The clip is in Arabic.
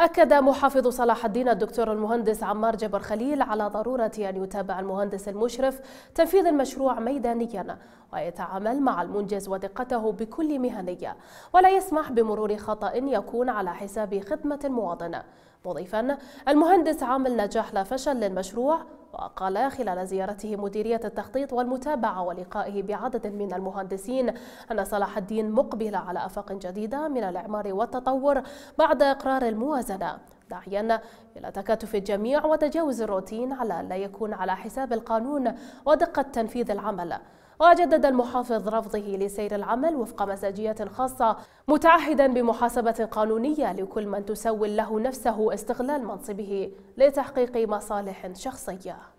أكد محافظ صلاح الدين الدكتور المهندس عمار جبر خليل على ضرورة أن يتابع المهندس المشرف تنفيذ المشروع ميدانيا ويتعامل مع المنجز ودقته بكل مهنية ولا يسمح بمرور خطأ يكون على حساب خدمة المواطن مضيفا المهندس عامل نجاح لا فشل للمشروع وقال خلال زيارته مديرية التخطيط والمتابعة ولقائه بعدد من المهندسين أن صلاح الدين مقبل على أفاق جديدة من الإعمار والتطور بعد إقرار الموازنة داعيا إلى تكاتف الجميع وتجاوز الروتين على أن لا يكون على حساب القانون ودقة تنفيذ العمل وجدد المحافظ رفضه لسير العمل وفق مزاجية خاصة متعهدا بمحاسبة قانونية لكل من تسول له نفسه استغلال منصبه لتحقيق مصالح شخصية